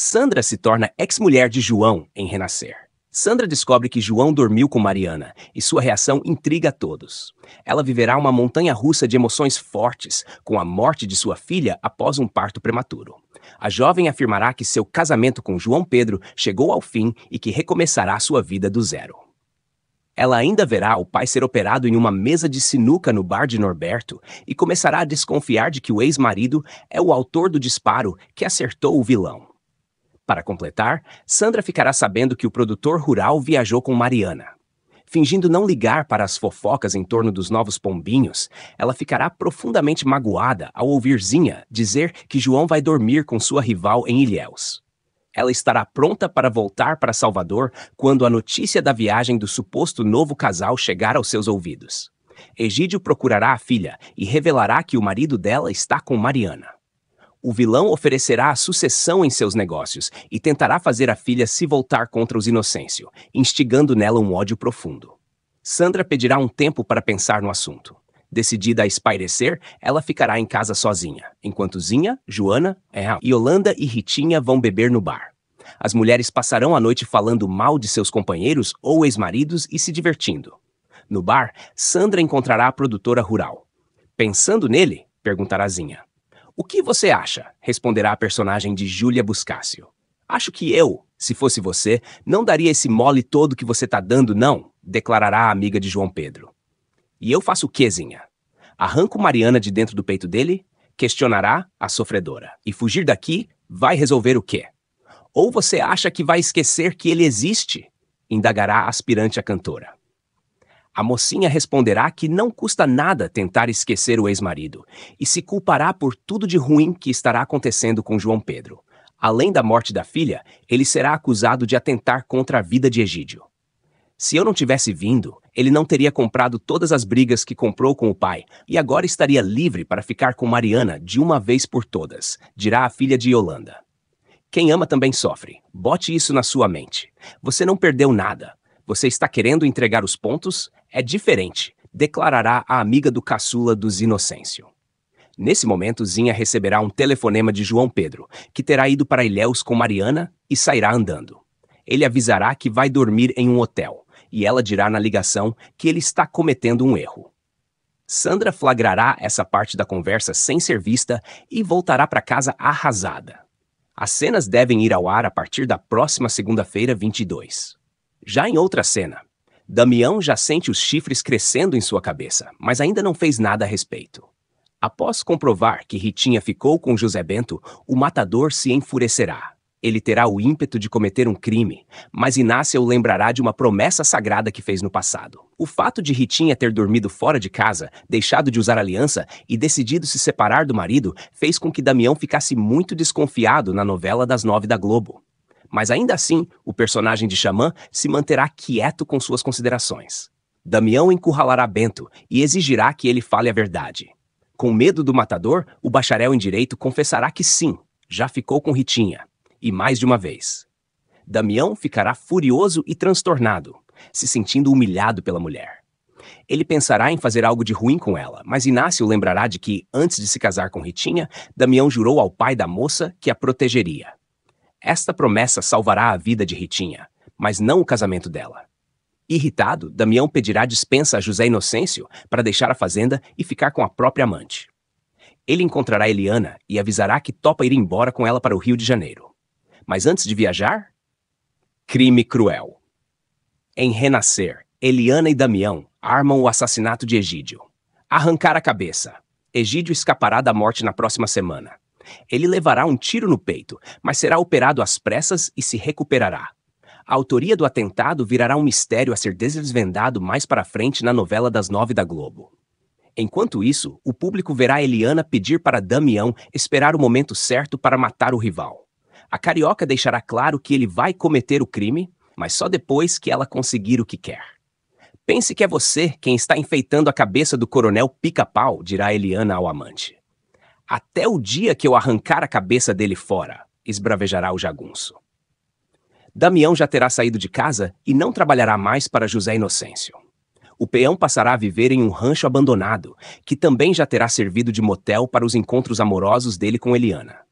Sandra se torna ex-mulher de João em Renascer. Sandra descobre que João dormiu com Mariana e sua reação intriga a todos. Ela viverá uma montanha russa de emoções fortes com a morte de sua filha após um parto prematuro. A jovem afirmará que seu casamento com João Pedro chegou ao fim e que recomeçará sua vida do zero. Ela ainda verá o pai ser operado em uma mesa de sinuca no bar de Norberto e começará a desconfiar de que o ex-marido é o autor do disparo que acertou o vilão. Para completar, Sandra ficará sabendo que o produtor rural viajou com Mariana. Fingindo não ligar para as fofocas em torno dos novos pombinhos, ela ficará profundamente magoada ao ouvir Zinha dizer que João vai dormir com sua rival em Ilhéus. Ela estará pronta para voltar para Salvador quando a notícia da viagem do suposto novo casal chegar aos seus ouvidos. Egídio procurará a filha e revelará que o marido dela está com Mariana o vilão oferecerá a sucessão em seus negócios e tentará fazer a filha se voltar contra os Inocêncio, instigando nela um ódio profundo. Sandra pedirá um tempo para pensar no assunto. Decidida a espairecer, ela ficará em casa sozinha, enquanto Zinha, Joana, Real, Yolanda e Ritinha vão beber no bar. As mulheres passarão a noite falando mal de seus companheiros ou ex-maridos e se divertindo. No bar, Sandra encontrará a produtora rural. Pensando nele, perguntará Zinha. O que você acha? Responderá a personagem de Júlia Buscácio. Acho que eu, se fosse você, não daria esse mole todo que você tá dando, não, declarará a amiga de João Pedro. E eu faço o quezinha? Arranco Mariana de dentro do peito dele? Questionará a sofredora. E fugir daqui vai resolver o quê? Ou você acha que vai esquecer que ele existe? Indagará a aspirante a cantora. A mocinha responderá que não custa nada tentar esquecer o ex-marido e se culpará por tudo de ruim que estará acontecendo com João Pedro. Além da morte da filha, ele será acusado de atentar contra a vida de Egídio. Se eu não tivesse vindo, ele não teria comprado todas as brigas que comprou com o pai e agora estaria livre para ficar com Mariana de uma vez por todas, dirá a filha de Yolanda. Quem ama também sofre. Bote isso na sua mente. Você não perdeu nada. Você está querendo entregar os pontos? É diferente, declarará a amiga do caçula dos Inocêncio. Nesse momento, Zinha receberá um telefonema de João Pedro, que terá ido para Ilhéus com Mariana e sairá andando. Ele avisará que vai dormir em um hotel, e ela dirá na ligação que ele está cometendo um erro. Sandra flagrará essa parte da conversa sem ser vista e voltará para casa arrasada. As cenas devem ir ao ar a partir da próxima segunda-feira, 22. Já em outra cena, Damião já sente os chifres crescendo em sua cabeça, mas ainda não fez nada a respeito. Após comprovar que Ritinha ficou com José Bento, o matador se enfurecerá. Ele terá o ímpeto de cometer um crime, mas Inácia o lembrará de uma promessa sagrada que fez no passado. O fato de Ritinha ter dormido fora de casa, deixado de usar aliança e decidido se separar do marido fez com que Damião ficasse muito desconfiado na novela das nove da Globo. Mas ainda assim, o personagem de Xamã se manterá quieto com suas considerações. Damião encurralará Bento e exigirá que ele fale a verdade. Com medo do matador, o bacharel em direito confessará que sim, já ficou com Ritinha. E mais de uma vez. Damião ficará furioso e transtornado, se sentindo humilhado pela mulher. Ele pensará em fazer algo de ruim com ela, mas Inácio lembrará de que, antes de se casar com Ritinha, Damião jurou ao pai da moça que a protegeria. Esta promessa salvará a vida de Ritinha, mas não o casamento dela. Irritado, Damião pedirá dispensa a José Inocêncio para deixar a fazenda e ficar com a própria amante. Ele encontrará Eliana e avisará que topa ir embora com ela para o Rio de Janeiro. Mas antes de viajar, crime cruel. Em Renascer, Eliana e Damião armam o assassinato de Egídio. Arrancar a cabeça. Egídio escapará da morte na próxima semana. Ele levará um tiro no peito, mas será operado às pressas e se recuperará. A autoria do atentado virará um mistério a ser desvendado mais para frente na novela das nove da Globo. Enquanto isso, o público verá Eliana pedir para Damião esperar o momento certo para matar o rival. A carioca deixará claro que ele vai cometer o crime, mas só depois que ela conseguir o que quer. Pense que é você quem está enfeitando a cabeça do coronel Pica-Pau, dirá Eliana ao amante até o dia que eu arrancar a cabeça dele fora, esbravejará o jagunço. Damião já terá saído de casa e não trabalhará mais para José Inocêncio. O peão passará a viver em um rancho abandonado, que também já terá servido de motel para os encontros amorosos dele com Eliana.